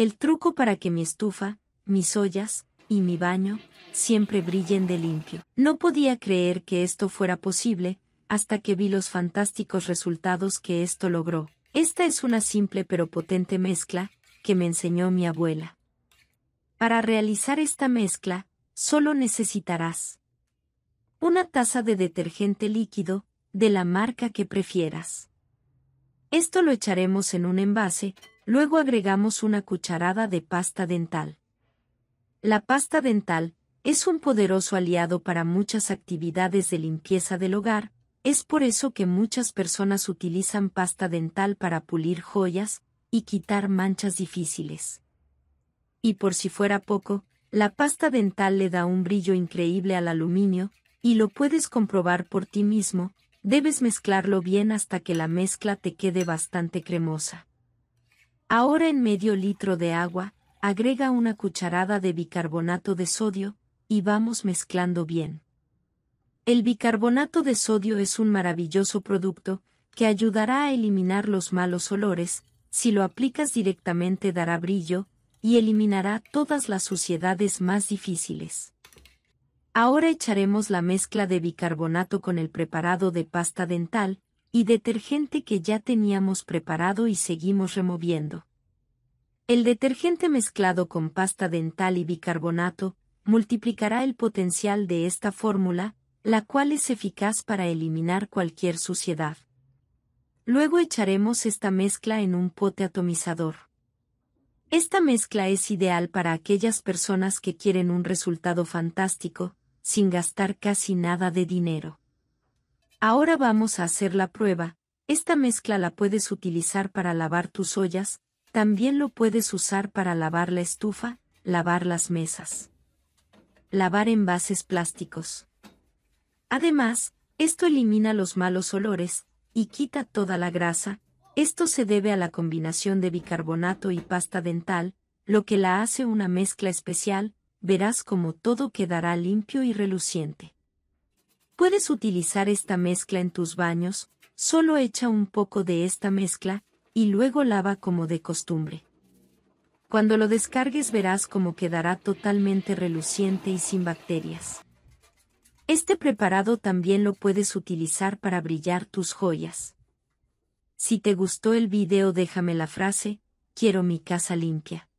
El truco para que mi estufa, mis ollas, y mi baño, siempre brillen de limpio. No podía creer que esto fuera posible, hasta que vi los fantásticos resultados que esto logró. Esta es una simple pero potente mezcla, que me enseñó mi abuela. Para realizar esta mezcla, solo necesitarás una taza de detergente líquido, de la marca que prefieras. Esto lo echaremos en un envase, Luego agregamos una cucharada de pasta dental. La pasta dental es un poderoso aliado para muchas actividades de limpieza del hogar, es por eso que muchas personas utilizan pasta dental para pulir joyas y quitar manchas difíciles. Y por si fuera poco, la pasta dental le da un brillo increíble al aluminio, y lo puedes comprobar por ti mismo, debes mezclarlo bien hasta que la mezcla te quede bastante cremosa. Ahora en medio litro de agua, agrega una cucharada de bicarbonato de sodio, y vamos mezclando bien. El bicarbonato de sodio es un maravilloso producto, que ayudará a eliminar los malos olores, si lo aplicas directamente dará brillo, y eliminará todas las suciedades más difíciles. Ahora echaremos la mezcla de bicarbonato con el preparado de pasta dental, y detergente que ya teníamos preparado y seguimos removiendo. El detergente mezclado con pasta dental y bicarbonato multiplicará el potencial de esta fórmula, la cual es eficaz para eliminar cualquier suciedad. Luego echaremos esta mezcla en un pote atomizador. Esta mezcla es ideal para aquellas personas que quieren un resultado fantástico, sin gastar casi nada de dinero. Ahora vamos a hacer la prueba. Esta mezcla la puedes utilizar para lavar tus ollas, también lo puedes usar para lavar la estufa, lavar las mesas. Lavar envases plásticos. Además, esto elimina los malos olores y quita toda la grasa. Esto se debe a la combinación de bicarbonato y pasta dental, lo que la hace una mezcla especial, verás como todo quedará limpio y reluciente. Puedes utilizar esta mezcla en tus baños, solo echa un poco de esta mezcla y luego lava como de costumbre. Cuando lo descargues verás cómo quedará totalmente reluciente y sin bacterias. Este preparado también lo puedes utilizar para brillar tus joyas. Si te gustó el video déjame la frase, quiero mi casa limpia.